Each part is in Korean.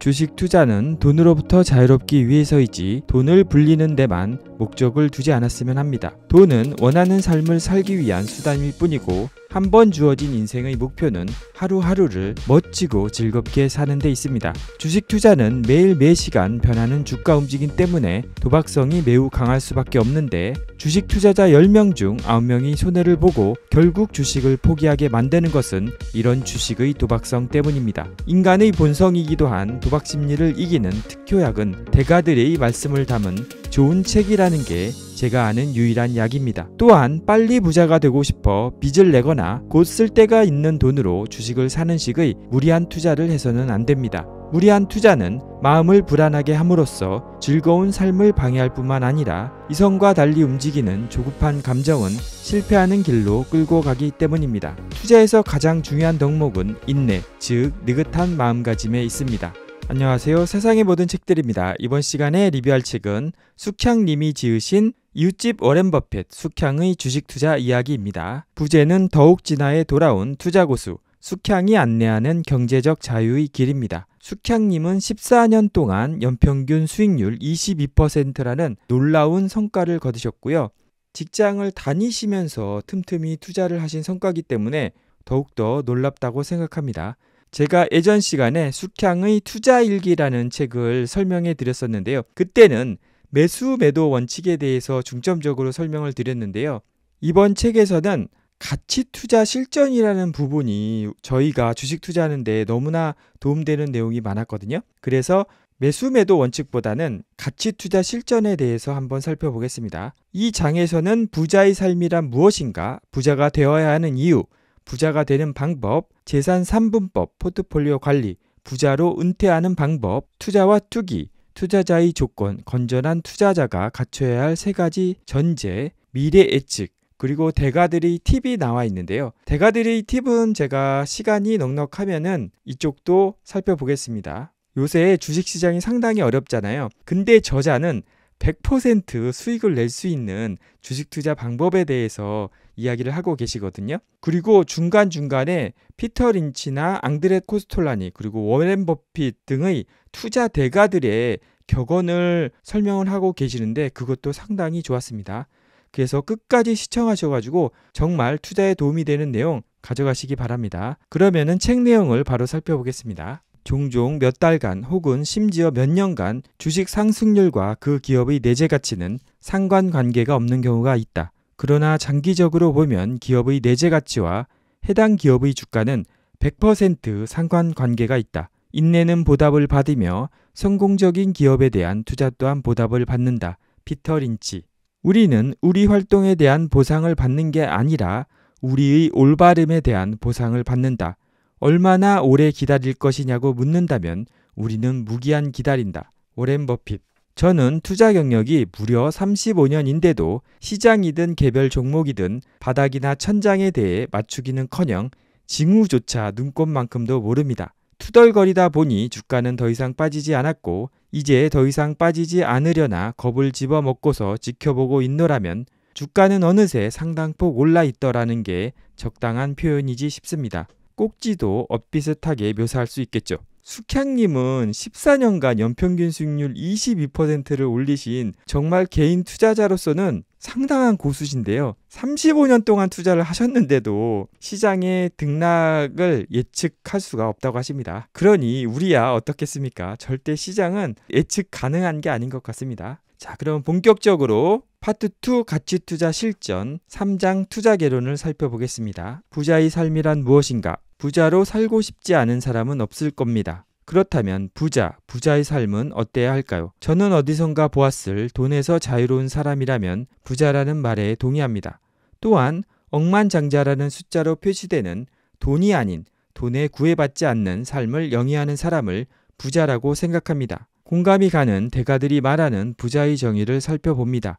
주식 투자는 돈으로부터 자유롭기 위해서이지 돈을 불리는 데만 목적을 두지 않았으면 합니다. 돈은 원하는 삶을 살기 위한 수단일 뿐이고 한 번 주어진 인생의 목표는 하루하루를 멋지고 즐겁게 사는 데 있습니다. 주식 투자는 매일 매시간 변하는 주가 움직임 때문에 도박성이 매우 강할 수밖에 없는데 주식 투자자 10명 중 9명이 손해를 보고 결국 주식을 포기하게 만드는 것은 이런 주식의 도박성 때문입니다. 인간의 본성이기도 한 도박 심리를 이기는 특효약은 대가들의 말씀을 담은 좋은 책이라는 게 제가 아는 유일한 약입니다. 또한 빨리 부자가 되고 싶어 빚을 내거나 곧 쓸데가 있는 돈으로 주식을 사는 식의 무리한 투자를 해서는 안 됩니다. 무리한 투자는 마음을 불안하게 함으로써 즐거운 삶을 방해할 뿐만 아니라 이성과 달리 움직이는 조급한 감정은 실패하는 길로 끌고 가기 때문입니다. 투자에서 가장 중요한 덕목은 인내, 즉 느긋한 마음가짐에 있습니다. 안녕하세요. 세상의 모든 책들입니다. 이번 시간에 리뷰할 책은 숙향님이 지으신 이웃집 워렌 버핏 숙향의 주식 투자 이야기입니다. 부제는 더욱 진화에 돌아온 투자 고수 숙향이 안내하는 경제적 자유의 길입니다. 숙향님은 14년 동안 연평균 수익률 22%라는 놀라운 성과를 거두셨고요. 직장을 다니시면서 틈틈이 투자를 하신 성과기 때문에 더욱더 놀랍다고 생각합니다. 제가 예전 시간에 숙향의 투자일기라는 책을 설명해 드렸었는데요. 그때는 매수 매도 원칙에 대해서 중점적으로 설명을 드렸는데요. 이번 책에서는 가치 투자 실전이라는 부분이 저희가 주식 투자하는데 너무나 도움되는 내용이 많았거든요. 그래서 매수 매도 원칙보다는 가치 투자 실전에 대해서 한번 살펴보겠습니다. 이 장에서는 부자의 삶이란 무엇인가, 부자가 되어야 하는 이유, 부자가 되는 방법, 재산 3분법, 포트폴리오 관리, 부자로 은퇴하는 방법, 투자와 투기, 투자자의 조건, 건전한 투자자가 갖춰야 할 세 가지 전제, 미래 예측, 그리고 대가들의 팁이 나와 있는데요. 대가들의 팁은 제가 시간이 넉넉하면은 이쪽도 살펴보겠습니다. 요새 주식시장이 상당히 어렵잖아요. 근데 저자는 100% 수익을 낼 수 있는 주식 투자 방법에 대해서 이야기를 하고 계시거든요. 그리고 중간중간에 피터 린치나 앙드레 코스톨라니 그리고 워렌 버핏 등의 투자 대가들의 격언을 설명을 하고 계시는데 그것도 상당히 좋았습니다. 그래서 끝까지 시청하셔가지고 정말 투자에 도움이 되는 내용 가져가시기 바랍니다. 그러면은 책 내용을 바로 살펴보겠습니다. 종종 몇 달간 혹은 심지어 몇 년간 주식 상승률과 그 기업의 내재 가치는 상관관계가 없는 경우가 있다. 그러나 장기적으로 보면 기업의 내재 가치와 해당 기업의 주가는 100% 상관 관계가 있다. 인내는 보답을 받으며 성공적인 기업에 대한 투자 또한 보답을 받는다. 피터 린치. 우리는 우리 활동에 대한 보상을 받는 게 아니라 우리의 올바름에 대한 보상을 받는다. 얼마나 오래 기다릴 것이냐고 묻는다면 우리는 무기한 기다린다. 오렌 버핏. 저는 투자 경력이 무려 35년인데도 시장이든 개별 종목이든 바닥이나 천장에 대해 맞추기는커녕 징후조차 눈꽃만큼도 모릅니다. 투덜거리다 보니 주가는 더 이상 빠지지 않았고 이제 더 이상 빠지지 않으려나 겁을 집어먹고서 지켜보고 있노라면 주가는 어느새 상당폭 올라 있더라는 게 적당한 표현이지 싶습니다. 꼭지도 엇비슷하게 묘사할 수 있겠죠. 숙향님은 14년간 연평균 수익률 22%를 올리신 정말 개인 투자자로서는 상당한 고수신데요. 35년 동안 투자를 하셨는데도 시장의 등락을 예측할 수가 없다고 하십니다. 그러니 우리야 어떻겠습니까? 절대 시장은 예측 가능한 게 아닌 것 같습니다. 자, 그럼 본격적으로 파트 2 가치 투자 실전 3장 투자 개론을 살펴보겠습니다. 부자의 삶이란 무엇인가? 부자로 살고 싶지 않은 사람은 없을 겁니다. 그렇다면 부자, 부자의 삶은 어때야 할까요? 저는 어디선가 보았을 돈에서 자유로운 사람이라면 부자라는 말에 동의합니다. 또한 억만장자라는 숫자로 표시되는 돈이 아닌 돈에 구애받지 않는 삶을 영위하는 사람을 부자라고 생각합니다. 공감이 가는 대가들이 말하는 부자의 정의를 살펴봅니다.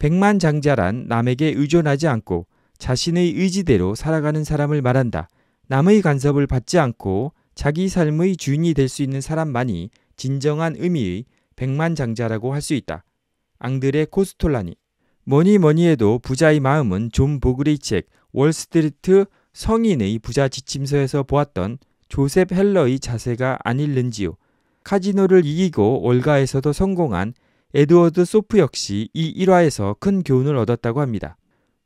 백만장자란 남에게 의존하지 않고 자신의 의지대로 살아가는 사람을 말한다. 남의 간섭을 받지 않고 자기 삶의 주인이 될 수 있는 사람만이 진정한 의미의 백만장자라고 할 수 있다. 앙드레 코스톨라니 뭐니 뭐니 해도 부자의 마음은 존 보글의 책 월스트리트 성인의 부자 지침서에서 보았던 조셉 헬러의 자세가 아닐는지요. 카지노를 이기고 월가에서도 성공한 에드워드 소프 역시 이 일화에서 큰 교훈을 얻었다고 합니다.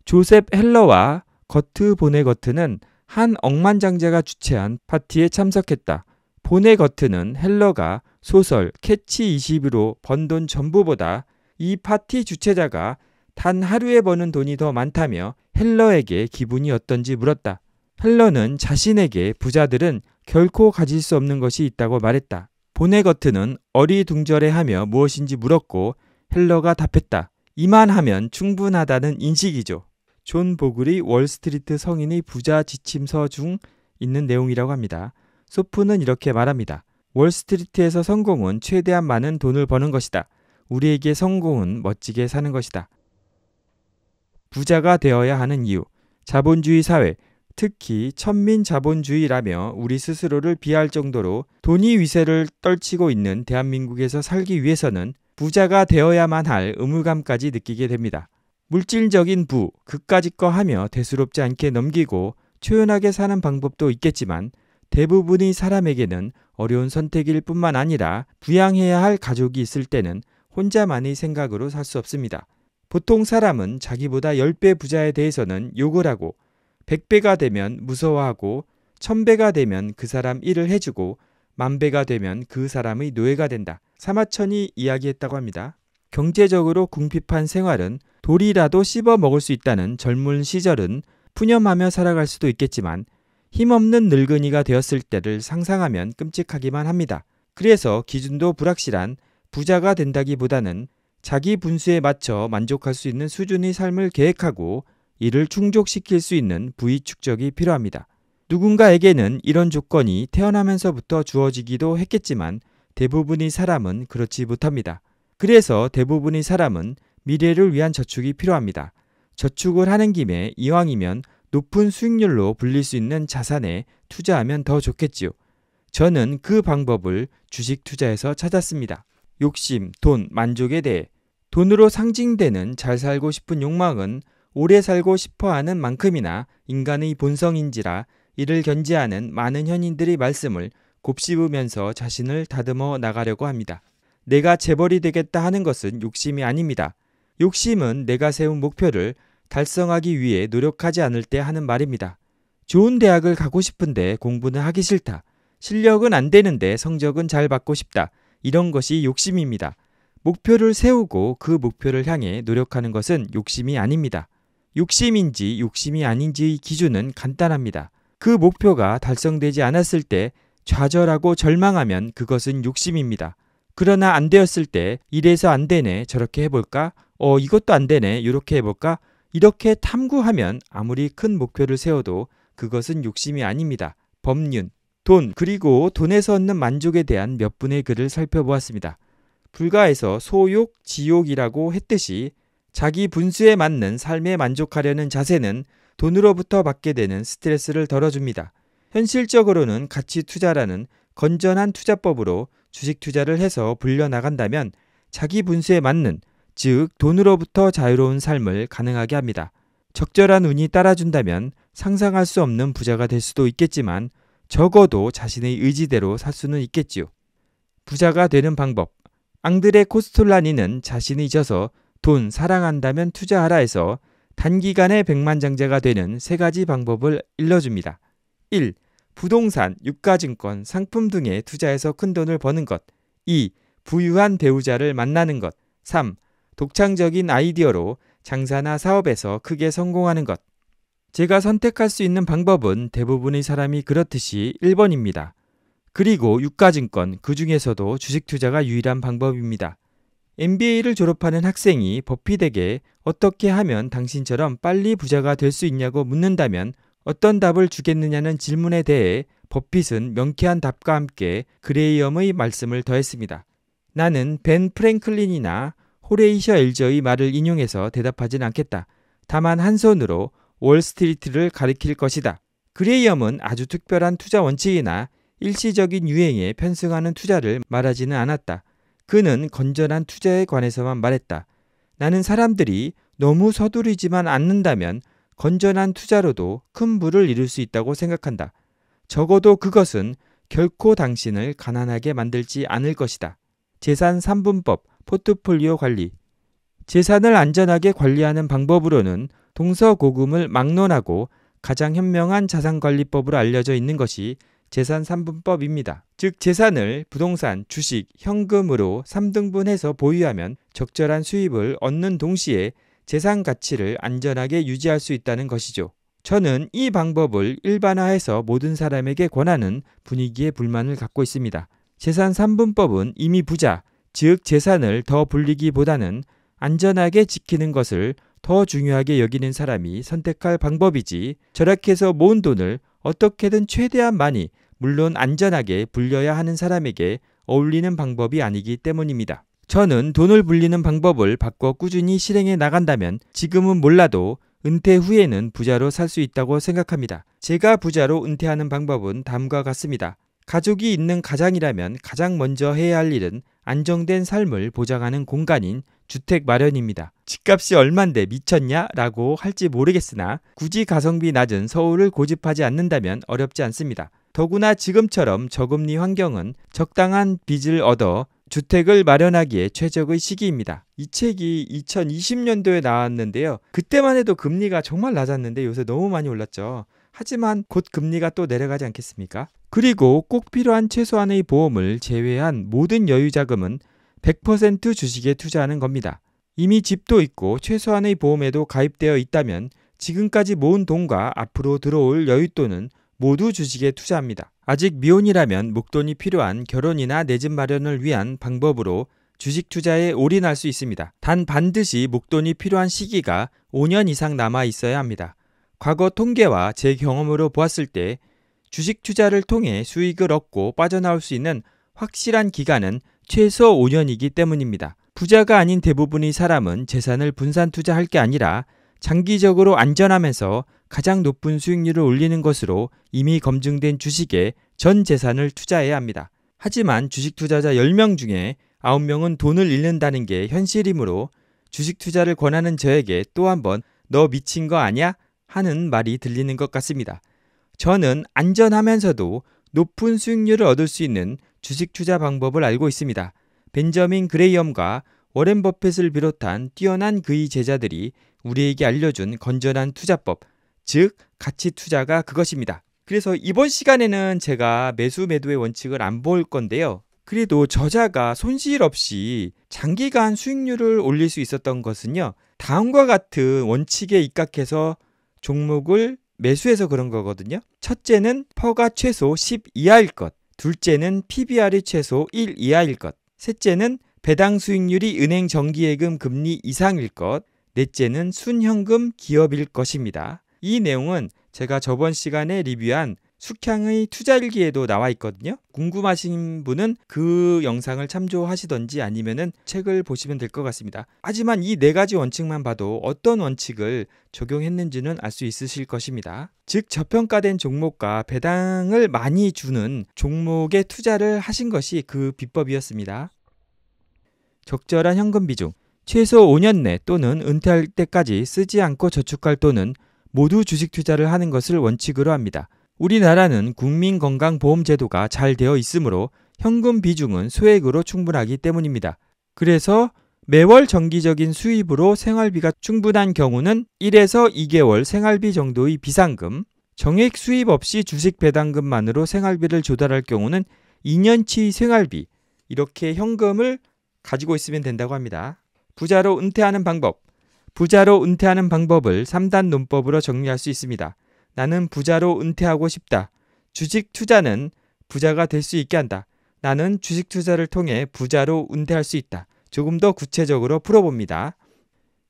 조셉 헬러와 거트 보네거트는 한 억만장자가 주최한 파티에 참석했다. 본의 겉은 헬러가 소설 캐치20으로 번 돈 전부보다 이 파티 주최자가 단 하루에 버는 돈이 더 많다며 헬러에게 기분이 어떤지 물었다. 헬러는 자신에게 부자들은 결코 가질 수 없는 것이 있다고 말했다. 보네거트는 어리둥절해하며 무엇인지 물었고 헬러가 답했다. 이만하면 충분하다는 인식이죠. 존 보글이 월스트리트 성인의 부자 지침서 중 있는 내용이라고 합니다. 소프는 이렇게 말합니다. 월스트리트에서 성공은 최대한 많은 돈을 버는 것이다. 우리에게 성공은 멋지게 사는 것이다. 부자가 되어야 하는 이유. 자본주의 사회, 특히 천민 자본주의라며 우리 스스로를 비할 정도로 돈이 위세를 떨치고 있는 대한민국에서 살기 위해서는 부자가 되어야만 할 의무감까지 느끼게 됩니다. 물질적인 부, 그까지 거 하며 대수롭지 않게 넘기고 초연하게 사는 방법도 있겠지만 대부분의 사람에게는 어려운 선택일 뿐만 아니라 부양해야 할 가족이 있을 때는 혼자만의 생각으로 살 수 없습니다. 보통 사람은 자기보다 10배 부자에 대해서는 욕을 하고 100배가 되면 무서워하고 1000배가 되면 그 사람 일을 해주고 만배가 되면 그 사람의 노예가 된다. 사마천이 이야기했다고 합니다. 경제적으로 궁핍한 생활은 돌이라도 씹어 먹을 수 있다는 젊은 시절은 푸념하며 살아갈 수도 있겠지만 힘없는 늙은이가 되었을 때를 상상하면 끔찍하기만 합니다. 그래서 기준도 불확실한 부자가 된다기보다는 자기 분수에 맞춰 만족할 수 있는 수준의 삶을 계획하고 이를 충족시킬 수 있는 부위 축적이 필요합니다. 누군가에게는 이런 조건이 태어나면서부터 주어지기도 했겠지만 대부분의 사람은 그렇지 못합니다. 그래서 대부분의 사람은 미래를 위한 저축이 필요합니다. 저축을 하는 김에 이왕이면 높은 수익률로 불릴 수 있는 자산에 투자하면 더 좋겠지요. 저는 그 방법을 주식 투자에서 찾았습니다. 욕심, 돈, 만족에 대해 돈으로 상징되는 잘 살고 싶은 욕망은 오래 살고 싶어 하는 만큼이나 인간의 본성인지라 이를 견지하는 많은 현인들의 말씀을 곱씹으면서 자신을 다듬어 나가려고 합니다. 내가 재벌이 되겠다 하는 것은 욕심이 아닙니다. 욕심은 내가 세운 목표를 달성하기 위해 노력하지 않을 때 하는 말입니다. 좋은 대학을 가고 싶은데 공부는 하기 싫다. 실력은 안 되는데 성적은 잘 받고 싶다. 이런 것이 욕심입니다. 목표를 세우고 그 목표를 향해 노력하는 것은 욕심이 아닙니다. 욕심인지 욕심이 아닌지의 기준은 간단합니다. 그 목표가 달성되지 않았을 때 좌절하고 절망하면 그것은 욕심입니다. 그러나 안 되었을 때 이래서 안 되네 저렇게 해볼까 어 이것도 안 되네 이렇게 해볼까 이렇게 탐구하면 아무리 큰 목표를 세워도 그것은 욕심이 아닙니다. 법륜, 돈 그리고 돈에서 얻는 만족에 대한 몇 분의 글을 살펴보았습니다. 불가에서 소욕, 지욕이라고 했듯이 자기 분수에 맞는 삶에 만족하려는 자세는 돈으로부터 받게 되는 스트레스를 덜어줍니다. 현실적으로는 가치 투자라는 건전한 투자법으로 주식 투자를 해서 불려 나간다면 자기 분수에 맞는 즉 돈으로부터 자유로운 삶을 가능하게 합니다. 적절한 운이 따라준다면 상상할 수 없는 부자가 될 수도 있겠지만 적어도 자신의 의지대로 살 수는 있겠지요. 부자가 되는 방법. 앙드레 코스톨라니는 자신이 져서돈 사랑한다면 투자하라 해서 단기간에 백만장자가 되는 세 가지 방법을 일러줍니다. 1. 부동산, 유가증권, 상품 등에 투자해서 큰 돈을 버는 것. 2. 부유한 배우자를 만나는 것. 3. 독창적인 아이디어로 장사나 사업에서 크게 성공하는 것. 제가 선택할 수 있는 방법은 대부분의 사람이 그렇듯이 1번입니다. 그리고 유가증권, 그 중에서도 주식 투자가 유일한 방법입니다. MBA를 졸업하는 학생이 버핏에게 어떻게 하면 당신처럼 빨리 부자가 될 수 있냐고 묻는다면 어떤 답을 주겠느냐는 질문에 대해 버핏은 명쾌한 답과 함께 그레이엄의 말씀을 더했습니다. 나는 벤 프랭클린이나 호레이셔 엘저의 말을 인용해서 대답하진 않겠다. 다만 한 손으로 월스트리트를 가리킬 것이다. 그레이엄은 아주 특별한 투자 원칙이나 일시적인 유행에 편승하는 투자를 말하지는 않았다. 그는 건전한 투자에 관해서만 말했다. 나는 사람들이 너무 서두르지만 않는다면 건전한 투자로도 큰 부를 이룰 수 있다고 생각한다. 적어도 그것은 결코 당신을 가난하게 만들지 않을 것이다. 재산 3분법 포트폴리오 관리 재산을 안전하게 관리하는 방법으로는 동서고금을 막론하고 가장 현명한 자산관리법으로 알려져 있는 것이 재산 3분법입니다. 즉 재산을 부동산, 주식, 현금으로 3등분해서 보유하면 적절한 수입을 얻는 동시에 재산 가치를 안전하게 유지할 수 있다는 것이죠. 저는 이 방법을 일반화해서 모든 사람에게 권하는 분위기에 불만을 갖고 있습니다. 재산 3분법은 이미 부자, 즉 재산을 더 불리기보다는 안전하게 지키는 것을 더 중요하게 여기는 사람이 선택할 방법이지 절약해서 모은 돈을 어떻게든 최대한 많이 물론 안전하게 불려야 하는 사람에게 어울리는 방법이 아니기 때문입니다. 저는 돈을 불리는 방법을 바꿔 꾸준히 실행해 나간다면 지금은 몰라도 은퇴 후에는 부자로 살 수 있다고 생각합니다. 제가 부자로 은퇴하는 방법은 다음과 같습니다. 가족이 있는 가장이라면 가장 먼저 해야 할 일은 안정된 삶을 보장하는 공간인 주택 마련입니다. 집값이 얼만데 미쳤냐? 라고 할지 모르겠으나 굳이 가성비 낮은 서울을 고집하지 않는다면 어렵지 않습니다. 더구나 지금처럼 저금리 환경은 적당한 빚을 얻어 주택을 마련하기에 최적의 시기입니다. 이 책이 2020년도에 나왔는데요. 그때만 해도 금리가 정말 낮았는데 요새 너무 많이 올랐죠. 하지만 곧 금리가 또 내려가지 않겠습니까? 그리고 꼭 필요한 최소한의 보험을 제외한 모든 여유 자금은 100% 주식에 투자하는 겁니다. 이미 집도 있고 최소한의 보험에도 가입되어 있다면 지금까지 모은 돈과 앞으로 들어올 여윳돈은 모두 주식에 투자합니다. 아직 미혼이라면 목돈이 필요한 결혼이나 내 집 마련을 위한 방법으로 주식 투자에 올인할 수 있습니다. 단 반드시 목돈이 필요한 시기가 5년 이상 남아 있어야 합니다. 과거 통계와 제 경험으로 보았을 때 주식 투자를 통해 수익을 얻고 빠져나올 수 있는 확실한 기간은 최소 5년이기 때문입니다. 부자가 아닌 대부분의 사람은 재산을 분산 투자할 게 아니라 장기적으로 안전하면서 가장 높은 수익률을 올리는 것으로 이미 검증된 주식에 전 재산을 투자해야 합니다. 하지만 주식 투자자 10명 중에 9명은 돈을 잃는다는 게 현실이므로 주식 투자를 권하는 저에게 또 한 번 너 미친 거 아냐? 하는 말이 들리는 것 같습니다. 저는 안전하면서도 높은 수익률을 얻을 수 있는 주식 투자 방법을 알고 있습니다. 벤저민 그레이엄과 워렌 버핏을 비롯한 뛰어난 그의 제자들이 우리에게 알려준 건전한 투자법, 즉 가치 투자가 그것입니다. 그래서 이번 시간에는 제가 매수 매도의 원칙을 안 볼 건데요. 그래도 저자가 손실 없이 장기간 수익률을 올릴 수 있었던 것은요. 다음과 같은 원칙에 입각해서 종목을 매수해서 그런 거거든요. 첫째는 퍼가 최소 10 이하일 것, 둘째는 PBR이 최소 1 이하일 것, 셋째는 배당 수익률이 은행 정기예금 금리 이상일 것, 넷째는 순현금 기업일 것입니다. 이 내용은 제가 저번 시간에 리뷰한 숙향의 투자일기에도 나와 있거든요. 궁금하신 분은 그 영상을 참조하시던지 아니면은 책을 보시면 될 것 같습니다. 하지만 이 네 가지 원칙만 봐도 어떤 원칙을 적용했는지는 알 수 있으실 것입니다. 즉 저평가된 종목과 배당을 많이 주는 종목에 투자를 하신 것이 그 비법이었습니다. 적절한 현금 비중 최소 5년 내 또는 은퇴할 때까지 쓰지 않고 저축할 또는 모두 주식 투자를 하는 것을 원칙으로 합니다. 우리나라는 국민건강보험제도가 잘 되어 있으므로 현금 비중은 소액으로 충분하기 때문입니다. 그래서 매월 정기적인 수입으로 생활비가 충분한 경우는 1에서 2개월 생활비 정도의 비상금, 정액 수입 없이 주식 배당금만으로 생활비를 조달할 경우는 2년치 생활비, 이렇게 현금을 가지고 있으면 된다고 합니다. 부자로 은퇴하는 방법. 부자로 은퇴하는 방법을 3단 논법으로 정리할 수 있습니다. 나는 부자로 은퇴하고 싶다. 주식 투자는 부자가 될 수 있게 한다. 나는 주식 투자를 통해 부자로 은퇴할 수 있다. 조금 더 구체적으로 풀어봅니다.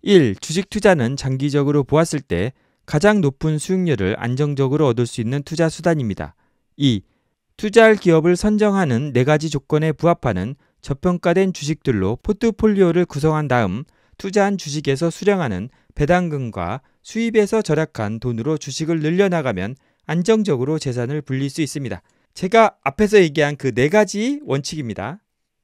1. 주식 투자는 장기적으로 보았을 때 가장 높은 수익률을 안정적으로 얻을 수 있는 투자 수단입니다. 2. 투자할 기업을 선정하는 4가지 조건에 부합하는 저평가된 주식들로 포트폴리오를 구성한 다음 투자한 주식에서 수령하는 배당금과 수입에서 절약한 돈으로 주식을 늘려나가면 안정적으로 재산을 불릴 수 있습니다. 제가 앞에서 얘기한 그 네 가지 원칙입니다.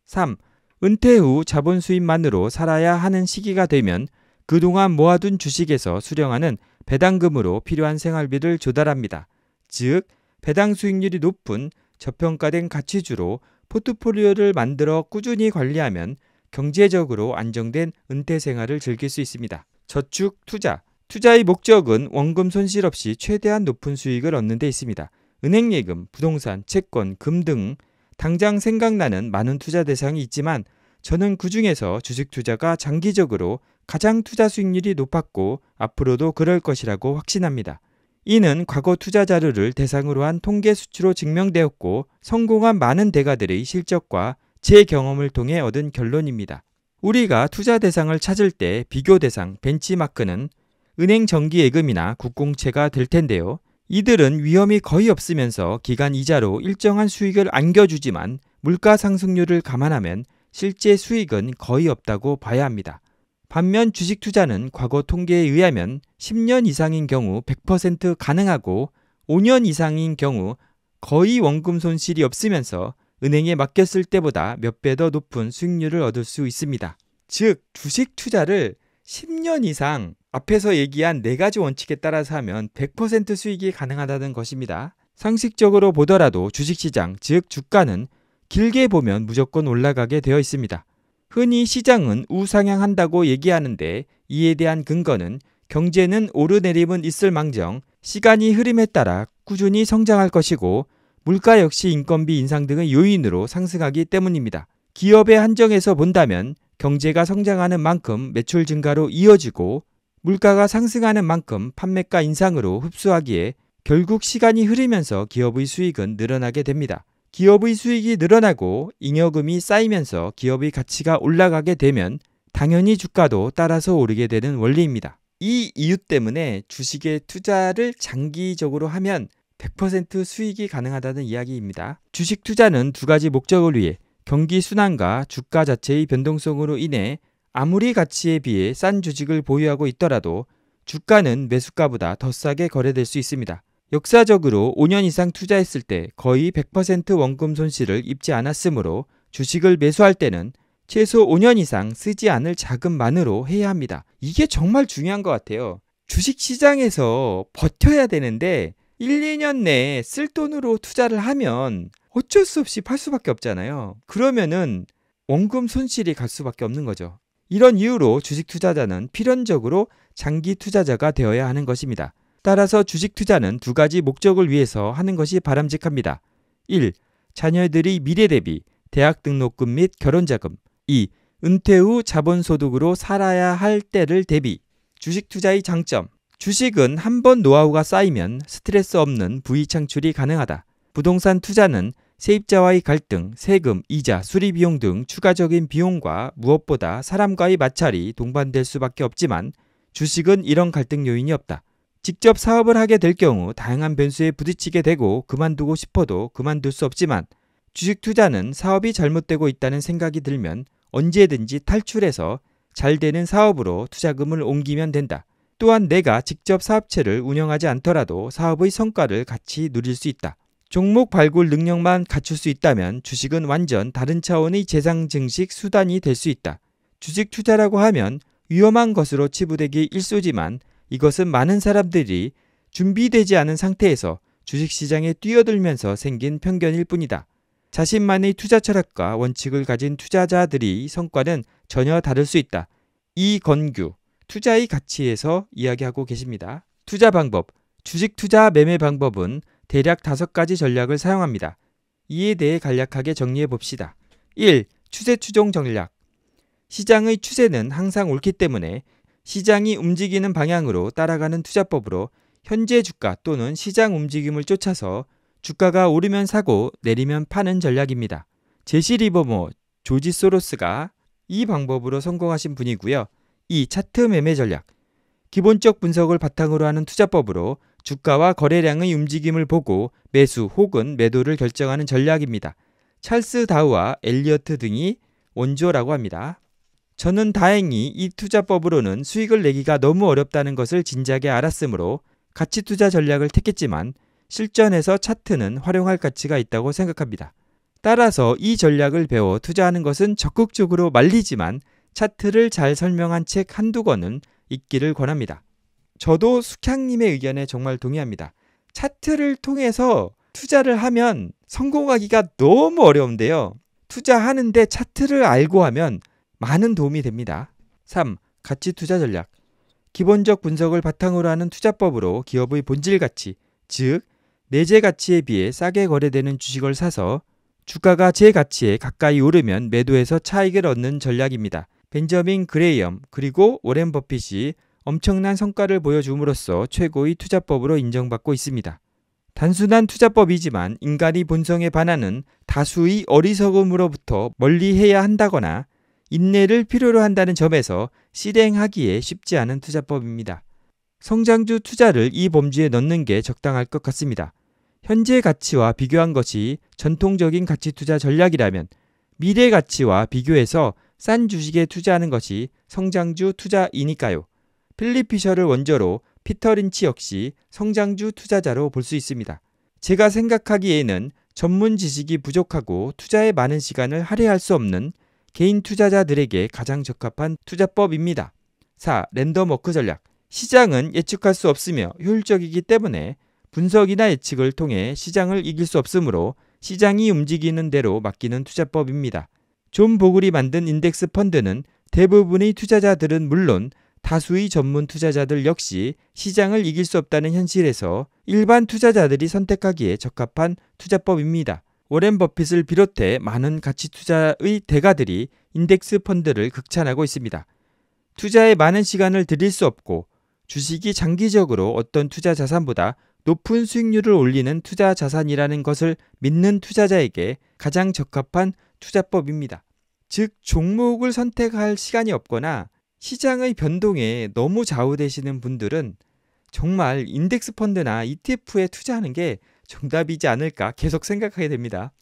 3. 은퇴 후 자본 수입만으로 살아야 하는 시기가 되면 그동안 모아둔 주식에서 수령하는 배당금으로 필요한 생활비를 조달합니다. 즉, 배당 수익률이 높은 저평가된 가치주로 포트폴리오를 만들어 꾸준히 관리하면 경제적으로 안정된 은퇴 생활을 즐길 수 있습니다. 저축, 투자. 투자의 목적은 원금 손실 없이 최대한 높은 수익을 얻는 데 있습니다. 은행 예금, 부동산, 채권, 금 등 당장 생각나는 많은 투자 대상이 있지만 저는 그 중에서 주식 투자가 장기적으로 가장 투자 수익률이 높았고 앞으로도 그럴 것이라고 확신합니다. 이는 과거 투자 자료를 대상으로 한 통계 수치로 증명되었고 성공한 많은 대가들의 실적과 제 경험을 통해 얻은 결론입니다. 우리가 투자 대상을 찾을 때 비교 대상, 벤치마크는 은행 정기예금이나 국공채가 될 텐데요. 이들은 위험이 거의 없으면서 기간 이자로 일정한 수익을 안겨주지만 물가 상승률을 감안하면 실제 수익은 거의 없다고 봐야 합니다. 반면 주식 투자는 과거 통계에 의하면 10년 이상인 경우 100% 가능하고 5년 이상인 경우 거의 원금 손실이 없으면서 은행에 맡겼을 때보다 몇 배 더 높은 수익률을 얻을 수 있습니다. 즉, 주식 투자를 10년 이상 앞에서 얘기한 네 가지 원칙에 따라서 하면 100% 수익이 가능하다는 것입니다. 상식적으로 보더라도 주식시장, 즉 주가는 길게 보면 무조건 올라가게 되어 있습니다. 흔히 시장은 우상향한다고 얘기하는데 이에 대한 근거는 경제는 오르내림은 있을 망정 시간이 흐름에 따라 꾸준히 성장할 것이고 물가 역시 인건비 인상 등의 요인으로 상승하기 때문입니다. 기업의 한정에서 본다면 경제가 성장하는 만큼 매출 증가로 이어지고 물가가 상승하는 만큼 판매가 인상으로 흡수하기에 결국 시간이 흐르면서 기업의 수익은 늘어나게 됩니다. 기업의 수익이 늘어나고 잉여금이 쌓이면서 기업의 가치가 올라가게 되면 당연히 주가도 따라서 오르게 되는 원리입니다. 이 이유 때문에 주식의 투자를 장기적으로 하면 100% 수익이 가능하다는 이야기입니다. 주식 투자는 두 가지 목적을 위해 경기 순환과 주가 자체의 변동성으로 인해 아무리 가치에 비해 싼 주식을 보유하고 있더라도 주가는 매수가보다 더 싸게 거래될 수 있습니다. 역사적으로 5년 이상 투자했을 때 거의 100% 원금 손실을 입지 않았으므로 주식을 매수할 때는 최소 5년 이상 쓰지 않을 자금만으로 해야 합니다. 이게 정말 중요한 것 같아요. 주식 시장에서 버텨야 되는데 1, 2년 내에 쓸 돈으로 투자를 하면 어쩔 수 없이 팔 수밖에 없잖아요. 그러면은 원금 손실이 갈 수밖에 없는 거죠. 이런 이유로 주식 투자자는 필연적으로 장기 투자자가 되어야 하는 것입니다. 따라서 주식 투자는 두 가지 목적을 위해서 하는 것이 바람직합니다. 1. 자녀들이 미래 대비 대학 등록금 및 결혼 자금. 2. 은퇴 후 자본 소득으로 살아야 할 때를 대비. 주식 투자의 장점. 주식은 한 번 노하우가 쌓이면 스트레스 없는 부의 창출이 가능하다. 부동산 투자는 세입자와의 갈등, 세금, 이자, 수리 비용 등 추가적인 비용과 무엇보다 사람과의 마찰이 동반될 수밖에 없지만 주식은 이런 갈등 요인이 없다. 직접 사업을 하게 될 경우 다양한 변수에 부딪히게 되고 그만두고 싶어도 그만둘 수 없지만 주식 투자는 사업이 잘못되고 있다는 생각이 들면 언제든지 탈출해서 잘 되는 사업으로 투자금을 옮기면 된다. 또한 내가 직접 사업체를 운영하지 않더라도 사업의 성과를 같이 누릴 수 있다. 종목 발굴 능력만 갖출 수 있다면 주식은 완전 다른 차원의 재상 증식 수단이 될 수 있다. 주식 투자라고 하면 위험한 것으로 치부되기 일쑤지만 이것은 많은 사람들이 준비되지 않은 상태에서 주식시장에 뛰어들면서 생긴 편견일 뿐이다. 자신만의 투자 철학과 원칙을 가진 투자자들이 성과는 전혀 다를 수 있다. 이건규 투자의 가치에서 이야기하고 계십니다. 투자 방법. 주식 투자 매매 방법은 대략 다섯 가지 전략을 사용합니다. 이에 대해 간략하게 정리해 봅시다. 1. 추세 추종 전략. 시장의 추세는 항상 옳기 때문에 시장이 움직이는 방향으로 따라가는 투자법으로 현재 주가 또는 시장 움직임을 쫓아서 주가가 오르면 사고 내리면 파는 전략입니다. 제시 리버모 조지 소로스가 이 방법으로 성공하신 분이고요. 2. 차트 매매 전략. 기본적 분석을 바탕으로 하는 투자법으로 주가와 거래량의 움직임을 보고 매수 혹은 매도를 결정하는 전략입니다. 찰스 다우와 엘리어트 등이 원조라고 합니다. 저는 다행히 이 투자법으로는 수익을 내기가 너무 어렵다는 것을 진작에 알았으므로 가치 투자 전략을 택했지만 실전에서 차트는 활용할 가치가 있다고 생각합니다. 따라서 이 전략을 배워 투자하는 것은 적극적으로 말리지만 차트를 잘 설명한 책 한두 권은 읽기를 권합니다. 저도 숙향님의 의견에 정말 동의합니다. 차트를 통해서 투자를 하면 성공하기가 너무 어려운데요. 투자하는데 차트를 알고 하면 많은 도움이 됩니다. 3. 가치 투자 전략. 기본적 분석을 바탕으로 하는 투자법으로 기업의 본질 가치, 즉 내재 가치에 비해 싸게 거래되는 주식을 사서 주가가 제 가치에 가까이 오르면 매도해서 차익을 얻는 전략입니다. 벤저민 그레이엄 그리고 오렌 버핏이 엄청난 성과를 보여줌으로써 최고의 투자법으로 인정받고 있습니다. 단순한 투자법이지만 인간이 본성에 반하는 다수의 어리석음으로부터 멀리해야 한다거나 인내를 필요로 한다는 점에서 실행하기에 쉽지 않은 투자법입니다. 성장주 투자를 이 범주에 넣는 게 적당할 것 같습니다. 현재 가치와 비교한 것이 전통적인 가치 투자 전략이라면 미래 가치와 비교해서 싼 주식에 투자하는 것이 성장주 투자이니까요. 필립 피셔를 원조로 피터 린치 역시 성장주 투자자로 볼 수 있습니다. 제가 생각하기에는 전문 지식이 부족하고 투자에 많은 시간을 할애할 수 없는 개인 투자자들에게 가장 적합한 투자법입니다. 4. 랜덤 워크 전략. 시장은 예측할 수 없으며 효율적이기 때문에 분석이나 예측을 통해 시장을 이길 수 없으므로 시장이 움직이는 대로 맡기는 투자법입니다. 존 보글이 만든 인덱스 펀드는 대부분의 투자자들은 물론 다수의 전문 투자자들 역시 시장을 이길 수 없다는 현실에서 일반 투자자들이 선택하기에 적합한 투자법입니다. 워렌 버핏을 비롯해 많은 가치 투자의 대가들이 인덱스 펀드를 극찬하고 있습니다. 투자에 많은 시간을 들일 수 없고 주식이 장기적으로 어떤 투자 자산보다 높은 수익률을 올리는 투자 자산이라는 것을 믿는 투자자에게 가장 적합한 투자법입니다. 즉, 종목을 선택할 시간이 없거나 시장의 변동에 너무 좌우되시는 분들은 정말 인덱스 펀드나 ETF에 투자하는 게 정답이지 않을까 계속 생각하게 됩니다.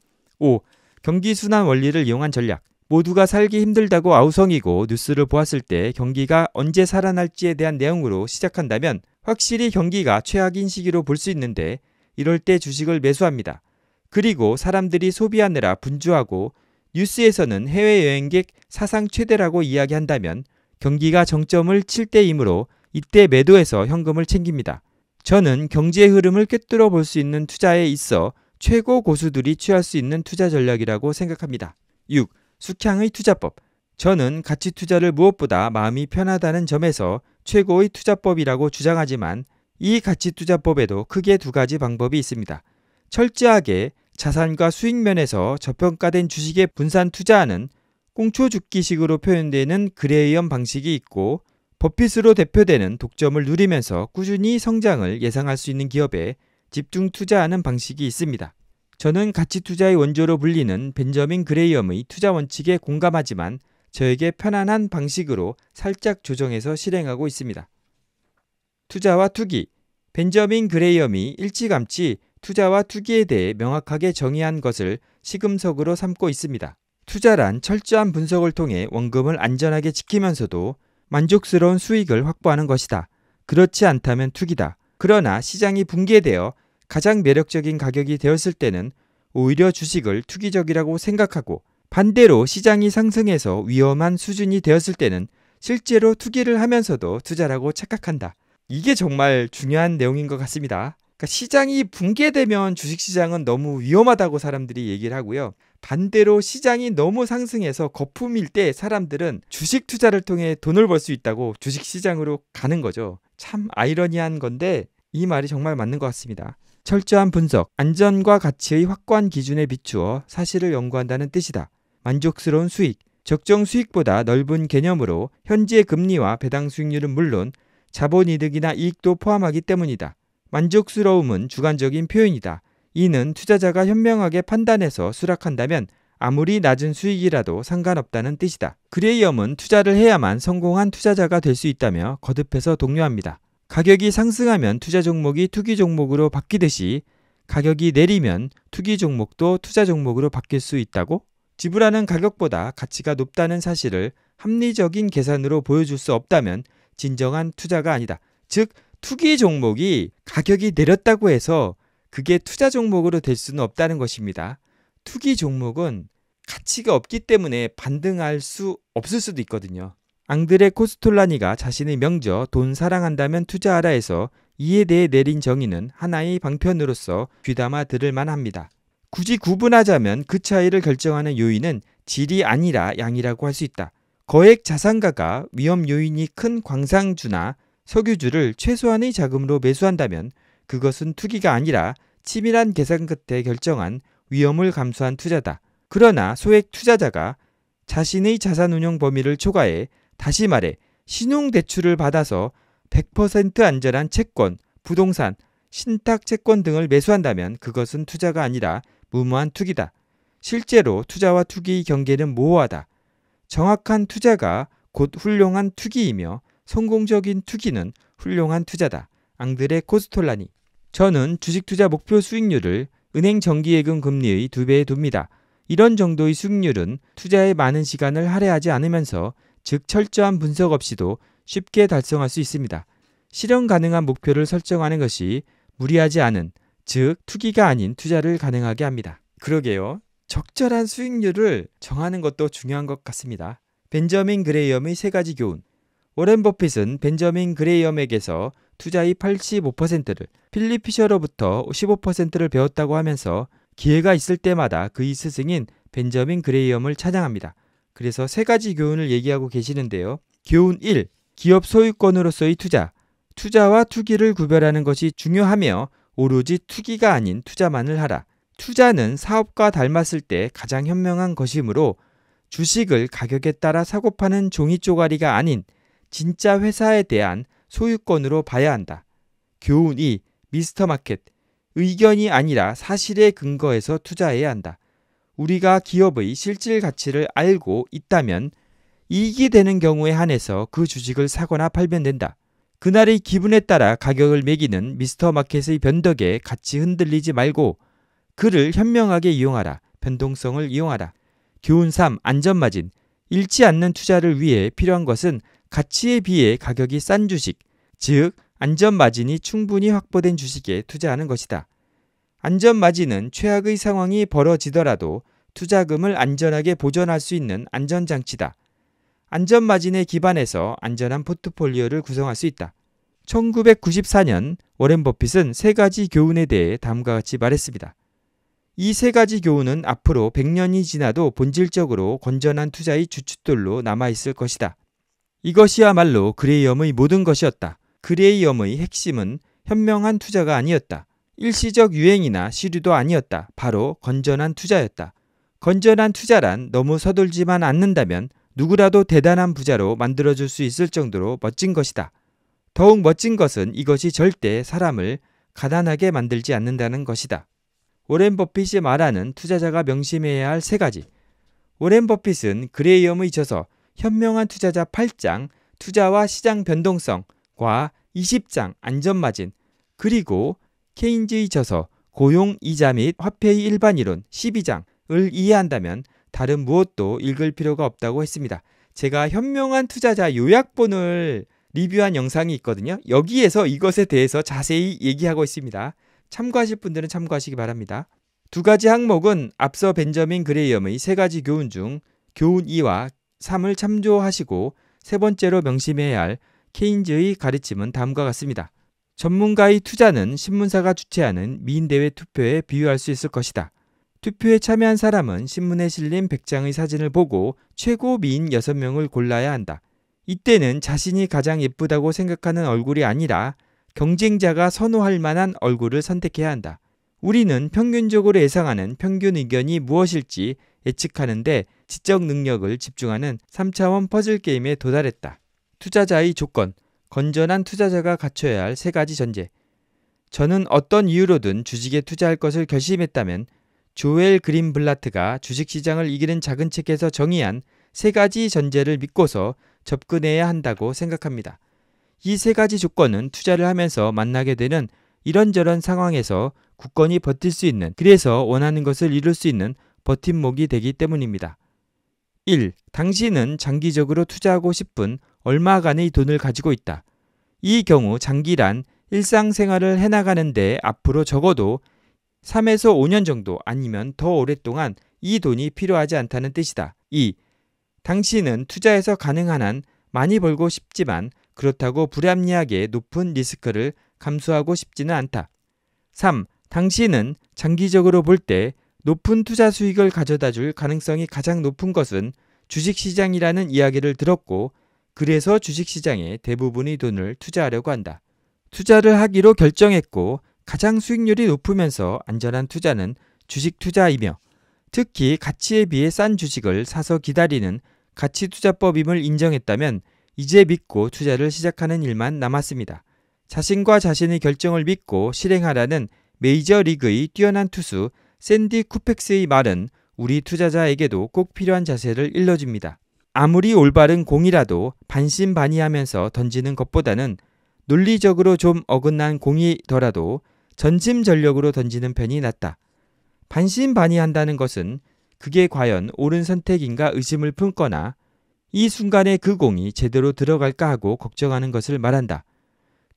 5. 경기순환 원리를 이용한 전략. 모두가 살기 힘들다고 아우성이고 뉴스를 보았을 때 경기가 언제 살아날지에 대한 내용으로 시작한다면 확실히 경기가 최악인 시기로 볼 수 있는데 이럴 때 주식을 매수합니다. 그리고 사람들이 소비하느라 분주하고 뉴스에서는 해외여행객 사상 최대라고 이야기한다면 경기가 정점을 칠 때이므로 이때 매도해서 현금을 챙깁니다. 저는 경제의 흐름을 꿰뚫어 볼 수 있는 투자에 있어 최고 고수들이 취할 수 있는 투자 전략이라고 생각합니다. 6. 숙향의 투자법. 저는 가치 투자를 무엇보다 마음이 편하다는 점에서 최고의 투자법이라고 주장하지만 이 가치 투자법에도 크게 두 가지 방법이 있습니다. 철저하게 자산과 수익 면에서 저평가된 주식에 분산 투자하는 꽁초 죽기식으로 표현되는 그레이엄 방식이 있고 버핏으로 대표되는 독점을 누리면서 꾸준히 성장을 예상할 수 있는 기업에 집중 투자하는 방식이 있습니다. 저는 가치 투자의 원조로 불리는 벤저민 그레이엄의 투자 원칙에 공감하지만 저에게 편안한 방식으로 살짝 조정해서 실행하고 있습니다. 투자와 투기 벤저민 그레이엄이 일찌감치 투자와 투기에 대해 명확하게 정의한 것을 시금석으로 삼고 있습니다. 투자란 철저한 분석을 통해 원금을 안전하게 지키면서도 만족스러운 수익을 확보하는 것이다. 그렇지 않다면 투기다. 그러나 시장이 붕괴되어 가장 매력적인 가격이 되었을 때는 오히려 주식을 투기적이라고 생각하고 반대로 시장이 상승해서 위험한 수준이 되었을 때는 실제로 투기를 하면서도 투자라고 착각한다. 이게 정말 중요한 내용인 것 같습니다. 그러니까 시장이 붕괴되면 주식시장은 너무 위험하다고 사람들이 얘기를 하고요. 반대로 시장이 너무 상승해서 거품일 때 사람들은 주식 투자를 통해 돈을 벌 수 있다고 주식시장으로 가는 거죠. 참 아이러니한 건데 이 말이 정말 맞는 것 같습니다. 철저한 분석, 안전과 가치의 확고한 기준에 비추어 사실을 연구한다는 뜻이다. 만족스러운 수익, 적정 수익보다 넓은 개념으로 현지의 금리와 배당 수익률은 물론 자본 이득이나 이익도 포함하기 때문이다. 만족스러움은 주관적인 표현이다. 이는 투자자가 현명하게 판단해서 수락한다면 아무리 낮은 수익이라도 상관없다는 뜻이다. 그레이엄은 투자를 해야만 성공한 투자자가 될 수 있다며 거듭해서 독려합니다. 가격이 상승하면 투자 종목이 투기 종목으로 바뀌듯이 가격이 내리면 투기 종목도 투자 종목으로 바뀔 수 있다고? 지불하는 가격보다 가치가 높다는 사실을 합리적인 계산으로 보여줄 수 없다면 진정한 투자가 아니다. 즉, 투기 종목이 가격이 내렸다고 해서 그게 투자 종목으로 될 수는 없다는 것입니다. 투기 종목은 가치가 없기 때문에 반등할 수 없을 수도 있거든요. 앙드레 코스톨라니가 자신의 명저 돈 사랑한다면 투자하라 해서 이에 대해 내린 정의는 하나의 방편으로서 귀담아 들을 만합니다. 굳이 구분하자면 그 차이를 결정하는 요인은 질이 아니라 양이라고 할 수 있다. 거액 자산가가 위험 요인이 큰 광상주나 석유주를 최소한의 자금으로 매수한다면 그것은 투기가 아니라 치밀한 계산 끝에 결정한 위험을 감수한 투자다. 그러나 소액 투자자가 자신의 자산 운용 범위를 초과해 다시 말해 신용 대출을 받아서 100% 안전한 채권, 부동산, 신탁 채권 등을 매수한다면 그것은 투자가 아니라 무모한 투기다. 실제로 투자와 투기의 경계는 모호하다. 정확한 투자가 곧 훌륭한 투기이며 성공적인 투기는 훌륭한 투자다. 앙드레 코스톨라니. 저는 주식 투자 목표 수익률을 은행 정기예금 금리의 두 배에 둡니다. 이런 정도의 수익률은 투자에 많은 시간을 할애하지 않으면서 즉 철저한 분석 없이도 쉽게 달성할 수 있습니다. 실현 가능한 목표를 설정하는 것이 무리하지 않은 즉 투기가 아닌 투자를 가능하게 합니다. 그러게요. 적절한 수익률을 정하는 것도 중요한 것 같습니다. 벤저민 그레이엄의 세 가지 교훈. 워렌 버핏은 벤저민 그레이엄에게서 투자의 85%를 필립 피셔로부터 15%를 배웠다고 하면서 기회가 있을 때마다 그의 스승인 벤저민 그레이엄을 찬양합니다. 그래서 세 가지 교훈을 얘기하고 계시는데요. 교훈 1. 기업 소유권으로서의 투자. 투자와 투기를 구별하는 것이 중요하며 오로지 투기가 아닌 투자만을 하라. 투자는 사업과 닮았을 때 가장 현명한 것이므로 주식을 가격에 따라 사고 파는 종이 쪼가리가 아닌 진짜 회사에 대한 소유권으로 봐야 한다. 교훈이 미스터 마켓. 의견이 아니라 사실에 근거해서 투자해야 한다. 우리가 기업의 실질 가치를 알고 있다면 이익이 되는 경우에 한해서 그 주식을 사거나 팔면 된다. 그날의 기분에 따라 가격을 매기는 미스터 마켓의 변덕에 같이 흔들리지 말고 그를 현명하게 이용하라. 변동성을 이용하라. 교훈 3. 안전마진. 잃지 않는 투자를 위해 필요한 것은 가치에 비해 가격이 싼 주식, 즉 안전 마진이 충분히 확보된 주식에 투자하는 것이다. 안전 마진은 최악의 상황이 벌어지더라도 투자금을 안전하게 보전할수 있는 안전 장치다. 안전 마진에 기반해서 안전한 포트폴리오를 구성할 수 있다. 1994년 워렌 버핏은 세 가지 교훈에 대해 다음과 같이 말했습니다. 이 세 가지 교훈은 앞으로 100년이 지나도 본질적으로 건전한 투자의 주춧돌로 남아있을 것이다. 이것이야말로 그레이엄의 모든 것이었다. 그레이엄의 핵심은 현명한 투자가 아니었다. 일시적 유행이나 시류도 아니었다. 바로 건전한 투자였다. 건전한 투자란 너무 서둘지만 않는다면 누구라도 대단한 부자로 만들어줄 수 있을 정도로 멋진 것이다. 더욱 멋진 것은 이것이 절대 사람을 가난하게 만들지 않는다는 것이다. 오렌 버핏이 말하는 투자자가 명심해야 할 세 가지. 오렌 버핏은 그레이엄의 저서 현명한 투자자 8장, 투자와 시장 변동성과 20장 안전마진, 그리고 케인즈의 저서 고용 이자 및 화폐의 일반 이론 12장을 이해한다면 다른 무엇도 읽을 필요가 없다고 했습니다. 제가 현명한 투자자 요약본을 리뷰한 영상이 있거든요. 여기에서 이것에 대해서 자세히 얘기하고 있습니다. 참고하실 분들은 참고하시기 바랍니다. 두 가지 항목은 앞서 벤저민 그레이엄의 세 가지 교훈 중 교훈 2와 3을 참조하시고 세 번째로 명심해야 할 케인즈의 가르침은 다음과 같습니다. 전문가의 투자는 신문사가 주최하는 미인대회 투표에 비유할 수 있을 것이다. 투표에 참여한 사람은 신문에 실린 100장의 사진을 보고 최고 미인 6명을 골라야 한다. 이때는 자신이 가장 예쁘다고 생각하는 얼굴이 아니라 경쟁자가 선호할 만한 얼굴을 선택해야 한다. 우리는 평균적으로 예상하는 평균 의견이 무엇일지 예측하는데 지적 능력을 집중하는 3차원 퍼즐 게임에 도달했다. 투자자의 조건, 건전한 투자자가 갖춰야 할 세 가지 전제. 저는 어떤 이유로든 주식에 투자할 것을 결심했다면 조엘 그린블라트가 주식시장을 이기는 작은 책에서 정의한 세 가지 전제를 믿고서 접근해야 한다고 생각합니다. 이 세 가지 조건은 투자를 하면서 만나게 되는 이런저런 상황에서 굳건히 버틸 수 있는, 그래서 원하는 것을 이룰 수 있는 버팀목이 되기 때문입니다. 1. 당신은 장기적으로 투자하고 싶은 얼마간의 돈을 가지고 있다. 이 경우 장기란 일상생활을 해나가는데 앞으로 적어도 3에서 5년 정도 아니면 더 오랫동안 이 돈이 필요하지 않다는 뜻이다. 2. 당신은 투자에서 가능한 한 많이 벌고 싶지만 그렇다고 불합리하게 높은 리스크를 감수하고 싶지는 않다. 3. 당신은 장기적으로 볼때 높은 투자 수익을 가져다 줄 가능성이 가장 높은 것은 주식시장이라는 이야기를 들었고 그래서 주식시장에 대부분의 돈을 투자하려고 한다. 투자를 하기로 결정했고 가장 수익률이 높으면서 안전한 투자는 주식 투자이며 특히 가치에 비해 싼 주식을 사서 기다리는 가치 투자법임을 인정했다면 이제 믿고 투자를 시작하는 일만 남았습니다. 자신과 자신의 결정을 믿고 실행하라는 메이저 리그의 뛰어난 투수 샌디 쿠펙스의 말은 우리 투자자에게도 꼭 필요한 자세를 일러줍니다. 아무리 올바른 공이라도 반신반의하면서 던지는 것보다는 논리적으로 좀 어긋난 공이더라도 전심전력으로 던지는 편이 낫다. 반신반의한다는 것은 그게 과연 옳은 선택인가 의심을 품거나 이 순간에 그 공이 제대로 들어갈까 하고 걱정하는 것을 말한다.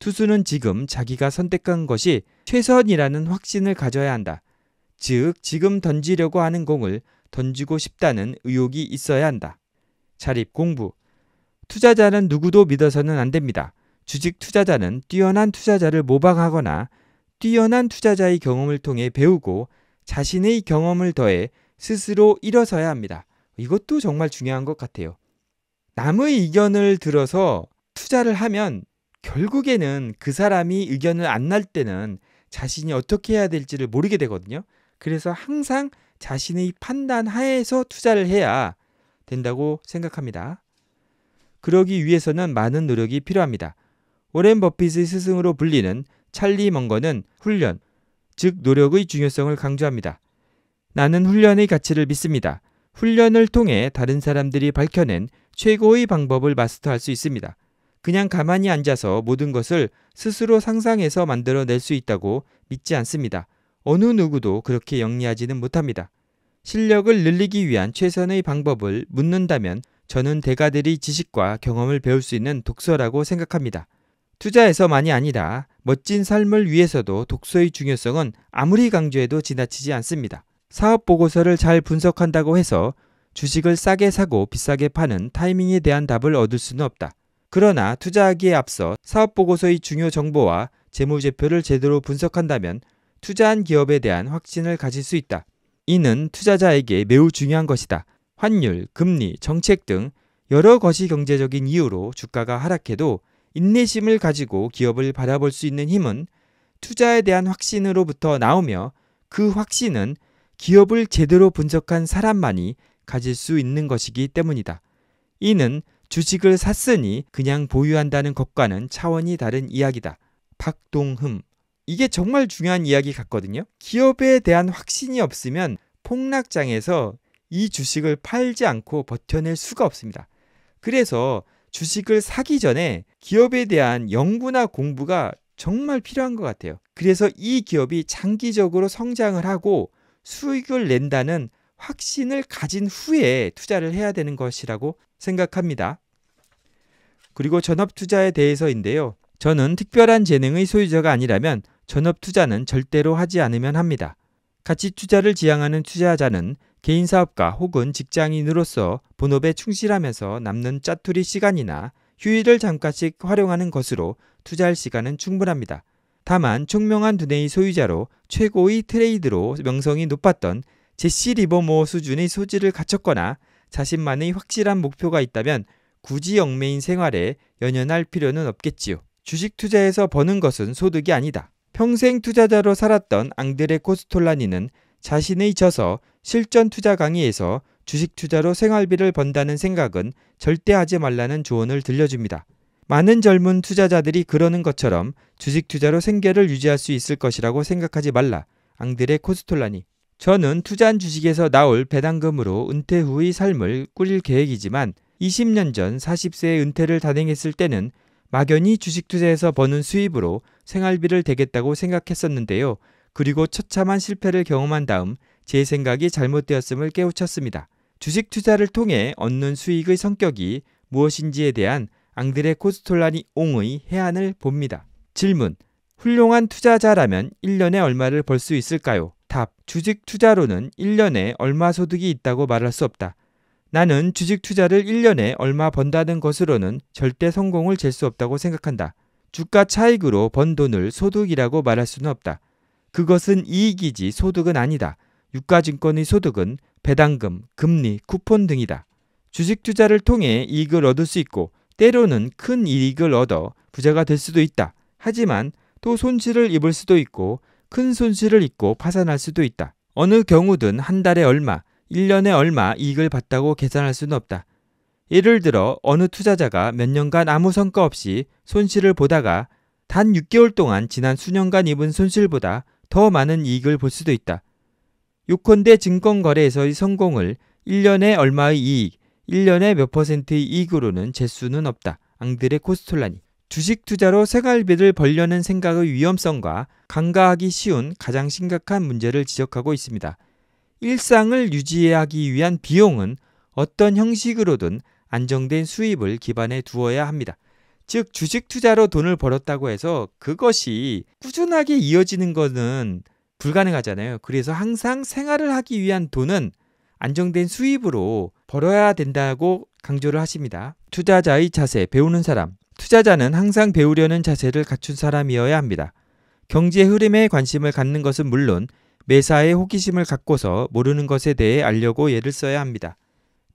투수는 지금 자기가 선택한 것이 최선이라는 확신을 가져야 한다. 즉 지금 던지려고 하는 공을 던지고 싶다는 의욕이 있어야 한다. 자립 공부. 투자자는 누구도 믿어서는 안 됩니다. 주식 투자자는 뛰어난 투자자를 모방하거나 뛰어난 투자자의 경험을 통해 배우고 자신의 경험을 더해 스스로 일어서야 합니다. 이것도 정말 중요한 것 같아요. 남의 의견을 들어서 투자를 하면 결국에는 그 사람이 의견을 안 날 때는 자신이 어떻게 해야 될지를 모르게 되거든요. 그래서 항상 자신의 판단 하에서 투자를 해야 된다고 생각합니다. 그러기 위해서는 많은 노력이 필요합니다. 오렌 버핏의 스승으로 불리는 찰리 먼거는 훈련, 즉 노력의 중요성을 강조합니다. 나는 훈련의 가치를 믿습니다. 훈련을 통해 다른 사람들이 밝혀낸 최고의 방법을 마스터할 수 있습니다. 그냥 가만히 앉아서 모든 것을 스스로 상상해서 만들어낼 수 있다고 믿지 않습니다. 어느 누구도 그렇게 영리하지는 못합니다. 실력을 늘리기 위한 최선의 방법을 묻는다면 저는 대가들이 지식과 경험을 배울 수 있는 독서라고 생각합니다. 투자에서만이 아니라 멋진 삶을 위해서도 독서의 중요성은 아무리 강조해도 지나치지 않습니다. 사업 보고서를 잘 분석한다고 해서 주식을 싸게 사고 비싸게 파는 타이밍에 대한 답을 얻을 수는 없다. 그러나 투자하기에 앞서 사업 보고서의 중요 정보와 재무제표를 제대로 분석한다면 투자한 기업에 대한 확신을 가질 수 있다. 이는 투자자에게 매우 중요한 것이다. 환율, 금리, 정책 등 여러 것이 경제적인 이유로 주가가 하락해도 인내심을 가지고 기업을 바라볼 수 있는 힘은 투자에 대한 확신으로부터 나오며 그 확신은 기업을 제대로 분석한 사람만이 가질 수 있는 것이기 때문이다. 이는 주식을 샀으니 그냥 보유한다는 것과는 차원이 다른 이야기다. 박동흠 이게 정말 중요한 이야기 같거든요. 기업에 대한 확신이 없으면 폭락장에서 이 주식을 팔지 않고 버텨낼 수가 없습니다. 그래서 주식을 사기 전에 기업에 대한 연구나 공부가 정말 필요한 것 같아요. 그래서 이 기업이 장기적으로 성장을 하고 수익을 낸다는 확신을 가진 후에 투자를 해야 되는 것이라고 생각합니다. 그리고 전업 투자에 대해서인데요. 저는 특별한 재능의 소유자가 아니라면 전업 투자는 절대로 하지 않으면 합니다. 같이 투자를 지향하는 투자자는 개인 사업가 혹은 직장인으로서 본업에 충실하면서 남는 짜투리 시간이나 휴일을 잠깐씩 활용하는 것으로 투자할 시간은 충분합니다. 다만 총명한 두뇌의 소유자로 최고의 트레이드로 명성이 높았던 제시 리버모어 수준의 소질을 갖췄거나 자신만의 확실한 목표가 있다면 굳이 영매인 생활에 연연할 필요는 없겠지요. 주식 투자에서 버는 것은 소득이 아니다. 평생 투자자로 살았던 앙드레 코스톨라니는 자신의 저서 실전 투자 강의에서 주식 투자로 생활비를 번다는 생각은 절대 하지 말라는 조언을 들려줍니다. 많은 젊은 투자자들이 그러는 것처럼 주식 투자로 생계를 유지할 수 있을 것이라고 생각하지 말라. 앙드레 코스톨라니. 저는 투자한 주식에서 나올 배당금으로 은퇴 후의 삶을 꾸릴 계획이지만 20년 전 40세의 은퇴를 단행했을 때는 막연히 주식 투자에서 버는 수입으로 생활비를 대겠다고 생각했었는데요. 그리고 처참한 실패를 경험한 다음 제 생각이 잘못되었음을 깨우쳤습니다. 주식 투자를 통해 얻는 수익의 성격이 무엇인지에 대한 앙드레 코스톨라니 옹의 해안을 봅니다. 질문. 훌륭한 투자자라면 1년에 얼마를 벌 수 있을까요? 답. 주식 투자로는 1년에 얼마 소득이 있다고 말할 수 없다. 나는 주식 투자를 1년에 얼마 번다는 것으로는 절대 성공을 잴 수 없다고 생각한다. 주가 차익으로 번 돈을 소득이라고 말할 수는 없다. 그것은 이익이지 소득은 아니다. 유가증권의 소득은 배당금, 금리, 쿠폰 등이다. 주식 투자를 통해 이익을 얻을 수 있고 때로는 큰 이익을 얻어 부자가 될 수도 있다. 하지만 또 손실을 입을 수도 있고 큰 손실을 입고 파산할 수도 있다. 어느 경우든 한 달에 얼마, 1년에 얼마 이익을 봤다고 계산할 수는 없다. 예를 들어 어느 투자자가 몇 년간 아무 성과 없이 손실을 보다가 단 6개월 동안 지난 수년간 입은 손실보다 더 많은 이익을 볼 수도 있다. 요컨대 증권거래에서의 성공을 1년에 얼마의 이익, 1년에 몇 퍼센트의 이익으로는 재수는 없다. 앙드레 코스톨라니. 주식 투자로 생활비를 벌려는 생각의 위험성과 간과하기 쉬운 가장 심각한 문제를 지적하고 있습니다. 일상을 유지하기 위한 비용은 어떤 형식으로든 안정된 수입을 기반에 두어야 합니다. 즉 주식 투자로 돈을 벌었다고 해서 그것이 꾸준하게 이어지는 것은 불가능하잖아요. 그래서 항상 생활을 하기 위한 돈은 안정된 수입으로 벌어야 된다고 강조를 하십니다. 투자자의 자세, 배우는 사람. 투자자는 항상 배우려는 자세를 갖춘 사람이어야 합니다. 경제 흐름에 관심을 갖는 것은 물론 매사에 호기심을 갖고서 모르는 것에 대해 알려고 애를 써야 합니다.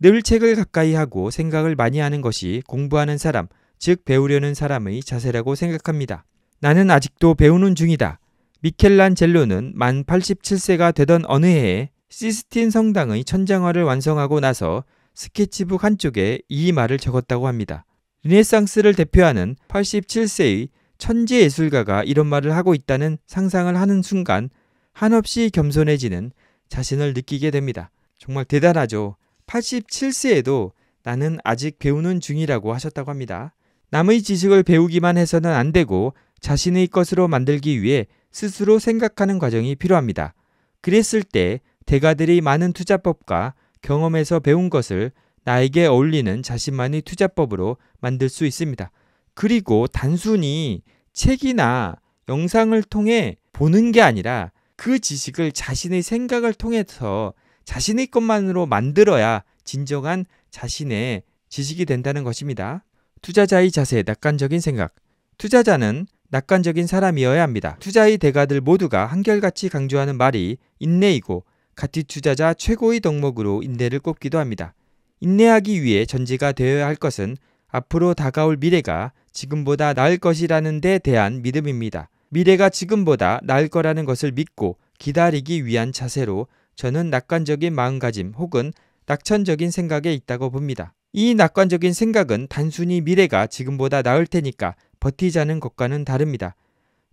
늘 책을 가까이 하고 생각을 많이 하는 것이 공부하는 사람, 즉 배우려는 사람의 자세라고 생각합니다. 나는 아직도 배우는 중이다. 미켈란젤로는 만 87세가 되던 어느 해에 시스틴 성당의 천장화를 완성하고 나서 스케치북 한쪽에 이 말을 적었다고 합니다. 르네상스를 대표하는 87세의 천재 예술가가 이런 말을 하고 있다는 상상을 하는 순간 한없이 겸손해지는 자신을 느끼게 됩니다. 정말 대단하죠. 87세에도 나는 아직 배우는 중이라고 하셨다고 합니다. 남의 지식을 배우기만 해서는 안 되고 자신의 것으로 만들기 위해 스스로 생각하는 과정이 필요합니다. 그랬을 때 대가들이 많은 투자법과 경험에서 배운 것을 나에게 어울리는 자신만의 투자법으로 만들 수 있습니다. 그리고 단순히 책이나 영상을 통해 보는 게 아니라 그 지식을 자신의 생각을 통해서 자신의 것만으로 만들어야 진정한 자신의 지식이 된다는 것입니다. 투자자의 자세, 낙관적인 생각. 투자자는 낙관적인 사람이어야 합니다. 투자의 대가들 모두가 한결같이 강조하는 말이 인내이고 같이 투자자 최고의 덕목으로 인내를 꼽기도 합니다. 인내하기 위해 전제가 되어야 할 것은 앞으로 다가올 미래가 지금보다 나을 것이라는 데 대한 믿음입니다. 미래가 지금보다 나을 거라는 것을 믿고 기다리기 위한 자세로 저는 낙관적인 마음가짐 혹은 낙천적인 생각에 있다고 봅니다. 이 낙관적인 생각은 단순히 미래가 지금보다 나을 테니까 버티자는 것과는 다릅니다.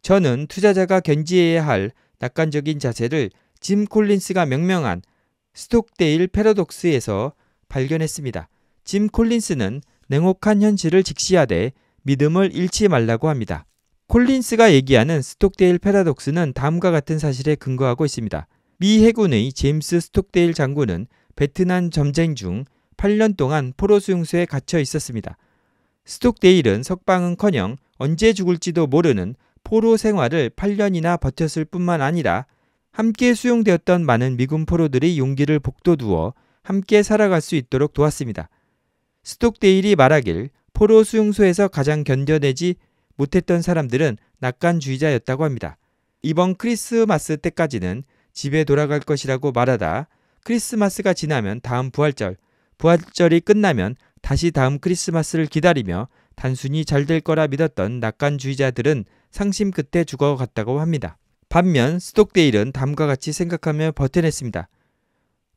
저는 투자자가 견지해야 할 낙관적인 자세를 짐 콜린스가 명명한 스톡데일 패러독스에서 발견했습니다. 짐 콜린스는 냉혹한 현실을 직시하되 믿음을 잃지 말라고 합니다. 콜린스가 얘기하는 스톡데일 패러독스는 다음과 같은 사실에 근거하고 있습니다. 미 해군의 제임스 스톡데일 장군은 베트남 전쟁 중 8년 동안 포로수용소에 갇혀 있었습니다. 스톡데일은 석방은커녕 언제 죽을지도 모르는 포로 생활을 8년이나 버텼을 뿐만 아니라 함께 수용되었던 많은 미군 포로들의 용기를 복도두어 함께 살아갈 수 있도록 도왔습니다. 스톡데일이 말하길 포로 수용소에서 가장 견뎌내지 못했던 사람들은 낙관주의자였다고 합니다. 이번 크리스마스 때까지는 집에 돌아갈 것이라고 말하다 크리스마스가 지나면 다음 부활절, 부활절이 끝나면 다시 다음 크리스마스를 기다리며 단순히 잘 될 거라 믿었던 낙관주의자들은 상심 끝에 죽어갔다고 합니다. 반면 스톡데일은 다음과 같이 생각하며 버텨냈습니다.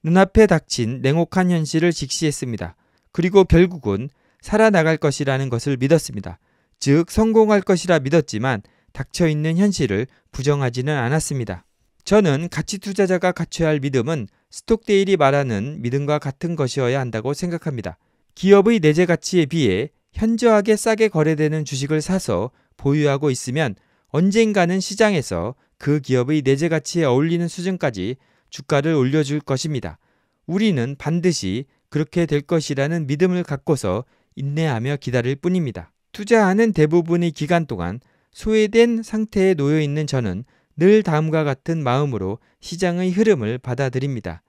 눈앞에 닥친 냉혹한 현실을 직시했습니다. 그리고 결국은 살아나갈 것이라는 것을 믿었습니다. 즉 성공할 것이라 믿었지만 닥쳐 있는 현실을 부정하지는 않았습니다. 저는 가치 투자자가 갖춰야 할 믿음은 스톡데일이 말하는 믿음과 같은 것이어야 한다고 생각합니다. 기업의 내재 가치에 비해 현저하게 싸게 거래되는 주식을 사서 보유하고 있으면 언젠가는 시장에서 그 기업의 내재 가치에 어울리는 수준까지 주가를 올려줄 것입니다. 우리는 반드시 그렇게 될 것이라는 믿음을 갖고서 인내하며 기다릴 뿐입니다. 투자하는 대부분의 기간 동안 소외된 상태에 놓여 있는 저는 늘 다음과 같은 마음으로 시장의 흐름을 받아들입니다.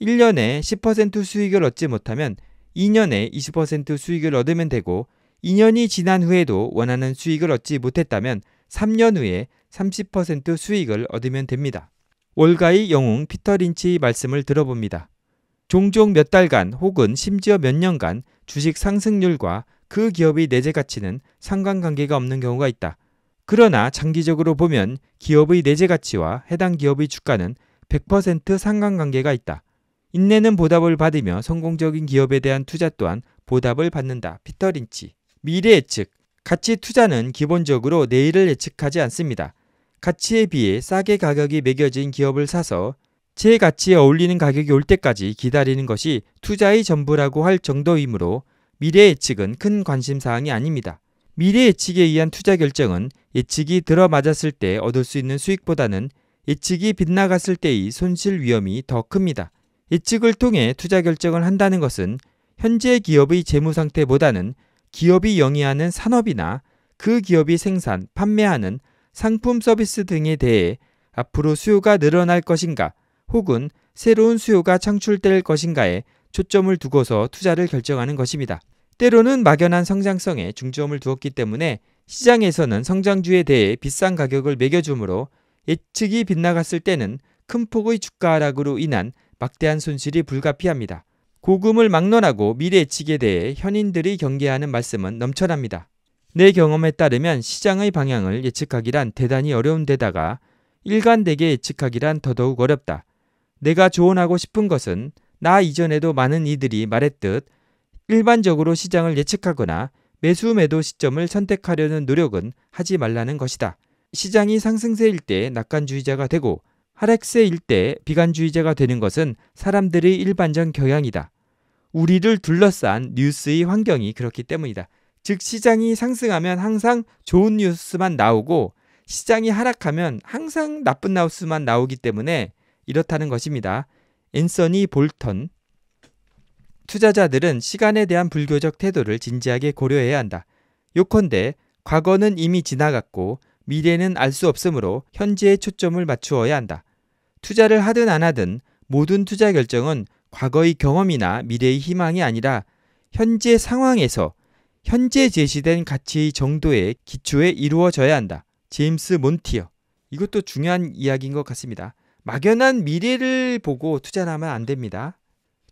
1년에 10% 수익을 얻지 못하면 2년에 20% 수익을 얻으면 되고 2년이 지난 후에도 원하는 수익을 얻지 못했다면 3년 후에 30% 수익을 얻으면 됩니다. 월가의 영웅 피터 린치의 말씀을 들어봅니다. 종종 몇 달간 혹은 심지어 몇 년간 주식 상승률과 그 기업의 내재 가치는 상관관계가 없는 경우가 있다. 그러나 장기적으로 보면 기업의 내재 가치와 해당 기업의 주가는 100% 상관관계가 있다. 인내는 보답을 받으며 성공적인 기업에 대한 투자 또한 보답을 받는다. 피터 린치. 미래 예측. 가치 투자는 기본적으로 내일을 예측하지 않습니다. 가치에 비해 싸게 가격이 매겨진 기업을 사서 제 가치에 어울리는 가격이 올 때까지 기다리는 것이 투자의 전부라고 할 정도이므로 미래 예측은 큰 관심사항이 아닙니다. 미래 예측에 의한 투자 결정은 예측이 들어맞았을 때 얻을 수 있는 수익보다는 예측이 빗나갔을 때의 손실 위험이 더 큽니다. 예측을 통해 투자 결정을 한다는 것은 현재 기업의 재무 상태보다는 기업이 영위하는 산업이나 그 기업이 생산, 판매하는 상품 서비스 등에 대해 앞으로 수요가 늘어날 것인가 혹은 새로운 수요가 창출될 것인가에 초점을 두고서 투자를 결정하는 것입니다. 때로는 막연한 성장성에 중점을 두었기 때문에 시장에서는 성장주에 대해 비싼 가격을 매겨주므로 예측이 빗나갔을 때는 큰 폭의 주가 하락으로 인한 막대한 손실이 불가피합니다. 고금을 막론하고 미래 예측에 대해 현인들이 경계하는 말씀은 넘쳐납니다. 내 경험에 따르면 시장의 방향을 예측하기란 대단히 어려운 데다가 일관되게 예측하기란 더더욱 어렵다. 내가 조언하고 싶은 것은 나 이전에도 많은 이들이 말했듯 일반적으로 시장을 예측하거나 매수 매도 시점을 선택하려는 노력은 하지 말라는 것이다. 시장이 상승세일 때 낙관주의자가 되고 하락세일 때 비관주의자가 되는 것은 사람들의 일반적 경향이다. 우리를 둘러싼 뉴스의 환경이 그렇기 때문이다. 즉 시장이 상승하면 항상 좋은 뉴스만 나오고 시장이 하락하면 항상 나쁜 뉴스만 나오기 때문에 이렇다는 것입니다. 앤서니 볼턴 투자자들은 시간에 대한 불교적 태도를 진지하게 고려해야 한다. 요컨대 과거는 이미 지나갔고 미래는 알 수 없으므로 현재에 초점을 맞추어야 한다. 투자를 하든 안 하든 모든 투자 결정은 과거의 경험이나 미래의 희망이 아니라 현재 상황에서 현재 제시된 가치의 정도의 기초에 이루어져야 한다. 제임스 몬티어. 이것도 중요한 이야기인 것 같습니다. 막연한 미래를 보고 투자를 하면 안 됩니다.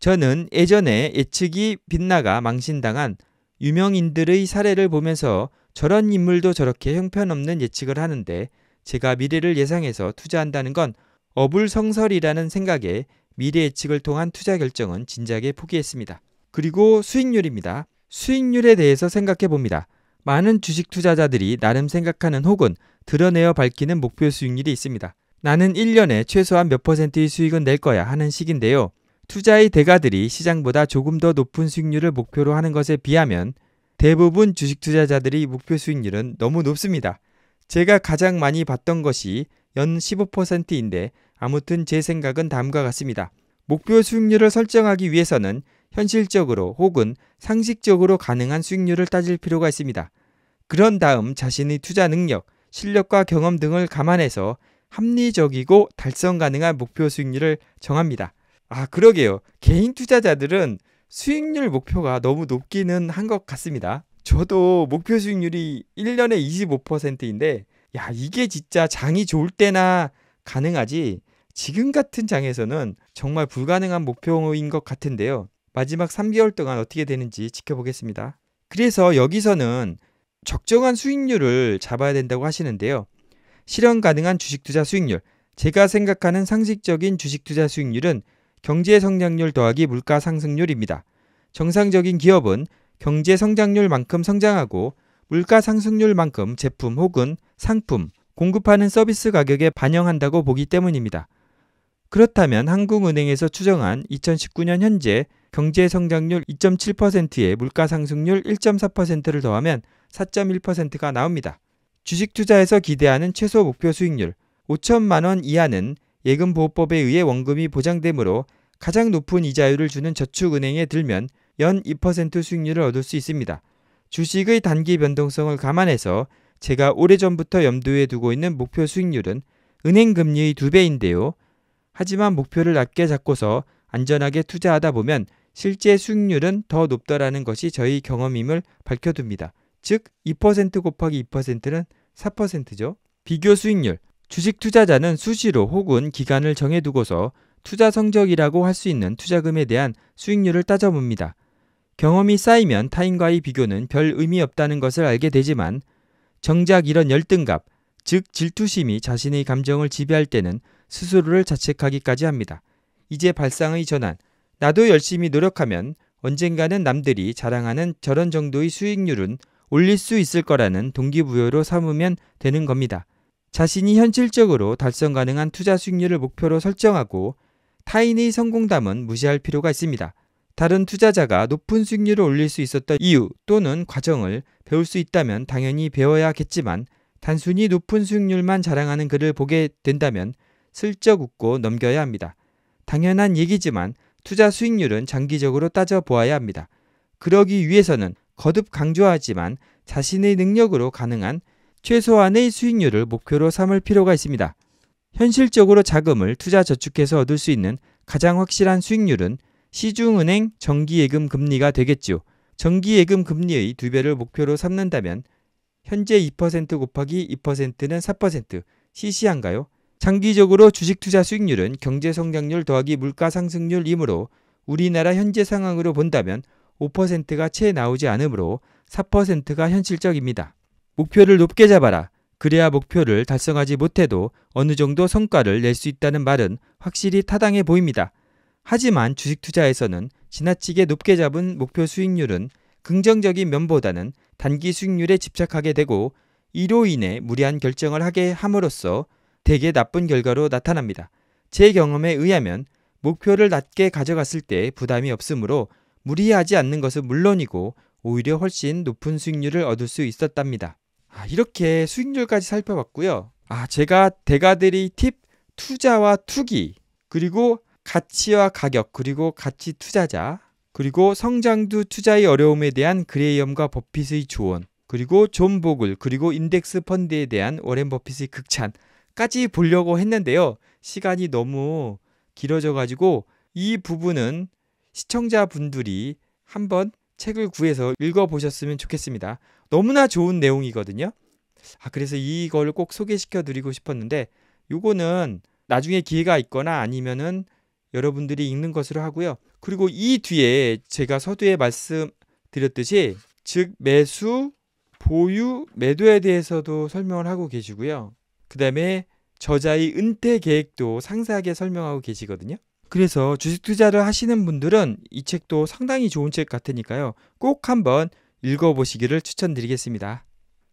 저는 예전에 예측이 빗나가 망신당한 유명인들의 사례를 보면서 저런 인물도 저렇게 형편없는 예측을 하는데 제가 미래를 예상해서 투자한다는 건 어불성설이라는 생각에 미래 예측을 통한 투자 결정은 진작에 포기했습니다. 그리고 수익률입니다. 수익률에 대해서 생각해 봅니다. 많은 주식 투자자들이 나름 생각하는 혹은 드러내어 밝히는 목표 수익률이 있습니다. 나는 1년에 최소한 몇 퍼센트의 수익은 낼 거야 하는 식인데요. 투자의 대가들이 시장보다 조금 더 높은 수익률을 목표로 하는 것에 비하면 대부분 주식 투자자들이 목표 수익률은 너무 높습니다. 제가 가장 많이 봤던 것이 연 15%인데 아무튼 제 생각은 다음과 같습니다. 목표 수익률을 설정하기 위해서는 현실적으로 혹은 상식적으로 가능한 수익률을 따질 필요가 있습니다. 그런 다음 자신의 투자 능력, 실력과 경험 등을 감안해서 합리적이고 달성 가능한 목표 수익률을 정합니다. 아, 그러게요. 개인 투자자들은 수익률 목표가 너무 높기는 한 것 같습니다. 저도 목표 수익률이 1년에 25%인데, 야, 이게 진짜 장이 좋을 때나 가능하지, 지금 같은 장에서는 정말 불가능한 목표인 것 같은데요. 마지막 3개월 동안 어떻게 되는지 지켜보겠습니다. 그래서 여기서는 적정한 수익률을 잡아야 된다고 하시는데요. 실현 가능한 주식 투자 수익률. 제가 생각하는 상식적인 주식 투자 수익률은 경제 성장률 더하기 물가 상승률입니다. 정상적인 기업은 경제 성장률만큼 성장하고 물가 상승률만큼 제품 혹은 상품, 공급하는 서비스 가격에 반영한다고 보기 때문입니다. 그렇다면 한국은행에서 추정한 2019년 현재 경제 성장률 2.7%에 물가 상승률 1.4%를 더하면 4.1%가 나옵니다. 주식 투자에서 기대하는 최소 목표 수익률 5천만 원 이하는 예금보호법에 의해 원금이 보장되므로 가장 높은 이자율을 주는 저축은행에 들면 연 2% 수익률을 얻을 수 있습니다. 주식의 단기 변동성을 감안해서 제가 오래전부터 염두에 두고 있는 목표 수익률은 은행 금리의 두배인데요 하지만 목표를 낮게 잡고서 안전하게 투자하다 보면 실제 수익률은 더 높더라는 것이 저희 경험임을 밝혀둡니다. 즉, 2% 곱하기 2%는 4%죠. 비교 수익률. 주식 투자자는 수시로 혹은 기간을 정해두고서 투자 성적이라고 할 수 있는 투자금에 대한 수익률을 따져봅니다. 경험이 쌓이면 타인과의 비교는 별 의미 없다는 것을 알게 되지만 정작 이런 열등감, 즉 질투심이 자신의 감정을 지배할 때는 스스로를 자책하기까지 합니다. 이제 발상의 전환, 나도 열심히 노력하면 언젠가는 남들이 자랑하는 저런 정도의 수익률은 올릴 수 있을 거라는 동기부여로 삼으면 되는 겁니다. 자신이 현실적으로 달성 가능한 투자 수익률을 목표로 설정하고 타인의 성공담은 무시할 필요가 있습니다. 다른 투자자가 높은 수익률을 올릴 수 있었던 이유 또는 과정을 배울 수 있다면 당연히 배워야겠지만 단순히 높은 수익률만 자랑하는 글을 보게 된다면 슬쩍 웃고 넘겨야 합니다. 당연한 얘기지만 투자 수익률은 장기적으로 따져보아야 합니다. 그러기 위해서는 거듭 강조하지만 자신의 능력으로 가능한 최소한의 수익률을 목표로 삼을 필요가 있습니다. 현실적으로 자금을 투자 저축해서 얻을 수 있는 가장 확실한 수익률은 시중은행 정기예금 금리가 되겠죠 정기예금 금리의 두 배를 목표로 삼는다면 현재 2% 곱하기 2%는 4% 시시한가요? 장기적으로 주식 투자 수익률은 경제 성장률 더하기 물가 상승률이므로 우리나라 현재 상황으로 본다면 5%가 채 나오지 않으므로 4%가 현실적입니다. 목표를 높게 잡아라. 그래야 목표를 달성하지 못해도 어느 정도 성과를 낼 수 있다는 말은 확실히 타당해 보입니다. 하지만 주식 투자에서는 지나치게 높게 잡은 목표 수익률은 긍정적인 면보다는 단기 수익률에 집착하게 되고 이로 인해 무리한 결정을 하게 함으로써 대개 나쁜 결과로 나타납니다. 제 경험에 의하면 목표를 낮게 가져갔을 때 부담이 없으므로 무리하지 않는 것은 물론이고 오히려 훨씬 높은 수익률을 얻을 수 있었답니다. 아, 이렇게 수익률까지 살펴봤고요. 아, 제가 대가들이 팁 투자와 투기 그리고 가치와 가격 그리고 가치 투자자 그리고 성장두 투자의 어려움에 대한 그레이엄과 버핏의 조언 그리고 존 보글 그리고 인덱스 펀드에 대한 워렌 버핏의 극찬까지 보려고 했는데요. 시간이 너무 길어져 가지고 이 부분은 시청자분들이 한번 책을 구해서 읽어보셨으면 좋겠습니다. 너무나 좋은 내용이거든요. 아, 그래서 이걸 꼭 소개시켜 드리고 싶었는데 요거는 나중에 기회가 있거나 아니면은 여러분들이 읽는 것으로 하고요. 그리고 이 뒤에 제가 서두에 말씀드렸듯이 즉 매수, 보유, 매도에 대해서도 설명을 하고 계시고요. 그다음에 저자의 은퇴 계획도 상세하게 설명하고 계시거든요. 그래서 주식 투자를 하시는 분들은 이 책도 상당히 좋은 책 같으니까요. 꼭 한번 읽어보시기를 추천드리겠습니다.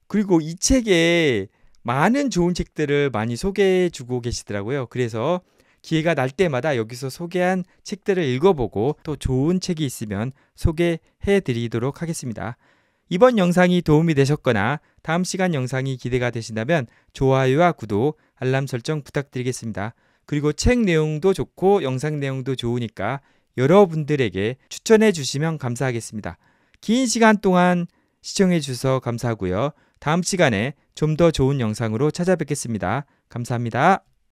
그리고 이 책에 많은 좋은 책들을 많이 소개해 주고 계시더라고요. 그래서 기회가 날 때마다 여기서 소개한 책들을 읽어보고 또 좋은 책이 있으면 소개해 드리도록 하겠습니다. 이번 영상이 도움이 되셨거나 다음 시간 영상이 기대가 되신다면 좋아요와 구독, 알람 설정 부탁드리겠습니다. 그리고 책 내용도 좋고 영상 내용도 좋으니까 여러분들에게 추천해 주시면 감사하겠습니다. 긴 시간 동안 시청해 주셔서 감사하고요. 다음 시간에 좀 더 좋은 영상으로 찾아뵙겠습니다. 감사합니다.